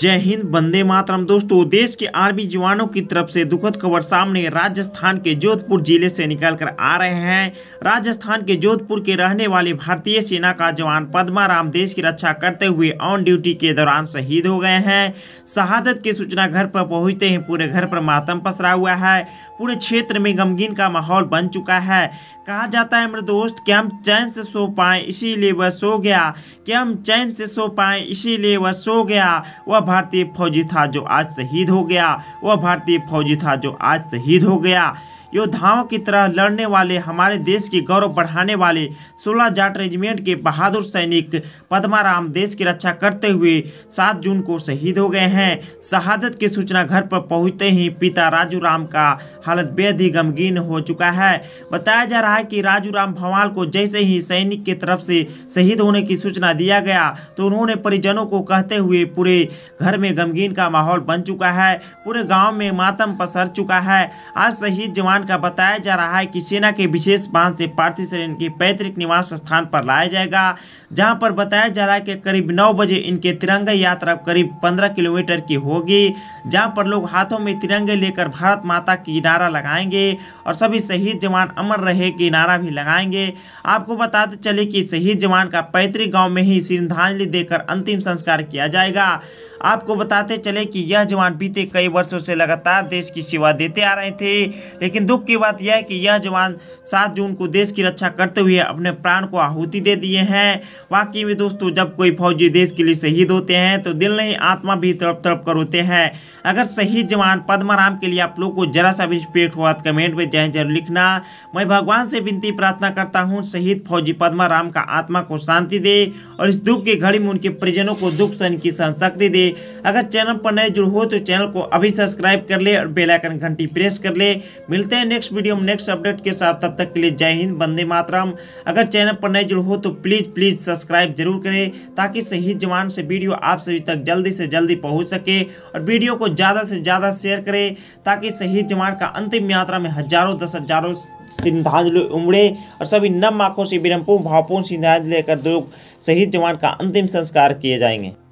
जय हिंद बंदे मातरम दोस्तों देश के आर्मी जवानों की तरफ से दुखद खबर सामने राजस्थान के जोधपुर जिले से निकलकर आ रहे हैं राजस्थान के जोधपुर के रहने वाले भारतीय सेना का जवान पद्माराम राम देश की रक्षा करते हुए ऑन ड्यूटी के दौरान शहीद हो गए हैं शहादत की सूचना घर पर पहुंचते ही पूरे घर पर मातम पसरा हुआ है पूरे क्षेत्र में गमगीन का माहौल बन चुका है कहा जाता है मेरे दोस्त कि हम चैन से सो पाए इसीलिए वह सो गया कि हम चैन से सो पाए इसीलिए वह सो गया वह भारतीय फौजी था जो आज शहीद हो गया वह भारतीय फौजी था जो आज शहीद हो गया योद्धाओं की तरह लड़ने वाले हमारे देश की गौरव बढ़ाने वाले सोलह जाट रेजिमेंट के बहादुर सैनिक पद्माराम देश की रक्षा करते हुए सात जून को शहीद हो गए हैं शहादत की सूचना घर पर पहुंचते ही पिता राजू राम का हालत बेहद ही गमगीन हो चुका है बताया जा रहा है कि राजू राम भवाल को जैसे ही सैनिक की तरफ से शहीद होने की सूचना दिया गया तो उन्होंने परिजनों को कहते हुए पूरे घर में गमगीन का माहौल बन चुका है पूरे गांव में मातम पसर चुका है आज शहीद जवान का बताया जा रहा है कि सेना के विशेष बांध से पार्थिव शरीर इनके पैतृक निवास स्थान पर लाया जाएगा जहां पर बताया जा रहा है कि करीब नौ बजे इनके तिरंगे यात्रा करीब पंद्रह किलोमीटर की होगी जहां पर लोग हाथों में तिरंगे लेकर भारत माता की नारा लगाएंगे और सभी शहीद जवान अमर रहे की नारा भी लगाएंगे आपको बताते चले कि शहीद जवान का पैतृक गाँव में ही श्रद्धांजलि देकर अंतिम संस्कार किया जाएगा आपको बताते चले कि यह जवान बीते कई वर्षों से लगातार देश की सेवा देते आ रहे थे लेकिन दुख की बात यह है कि यह जवान सात जून को देश की रक्षा करते हुए अपने प्राण को आहुति दे दिए हैं वाकई में दोस्तों जब कोई फौजी देश के लिए शहीद होते हैं तो दिल नहीं आत्मा भी तड़प तड़प कर होते हैं अगर शहीद जवान पद्माराम के लिए आप लोग को जरा सा भी पेट हुआ तो कमेंट में जय जरूर लिखना मैं भगवान से विनती प्रार्थना करता हूँ शहीद फौजी पद्माराम का आत्मा को शांति दे और इस दुख की घड़ी में उनके परिजनों को दुख सहन की सहन शक्ति दे अगर चैनल पर नए जुड़ हो तो चैनल को अभी सब्सक्राइब कर ले और बेलाइकन घंटी प्रेस कर ले मिलते मिलते हैं नेक्स्ट वीडियो में नेक्स्ट अपडेट के साथ तब तक के लिए जय हिंद बंदे मातराम अगर चैनल पर नए जुड़ हो तो प्लीज़ प्लीज़ सब्सक्राइब जरूर करें ताकि शहीद जवान से वीडियो आप सभी तक जल्दी से जल्दी पहुँच सके और वीडियो को ज़्यादा से ज़्यादा शेयर करें ताकि शहीद जवान का अंतिम यात्रा में हजारों दस हजारों श्रद्धांजलि उमड़े और सभी नम आंखों से विरमपूर्ण भावपूर्ण श्रद्धांजलि लेकर दो शहीद जवान का अंतिम संस्कार किए जाएंगे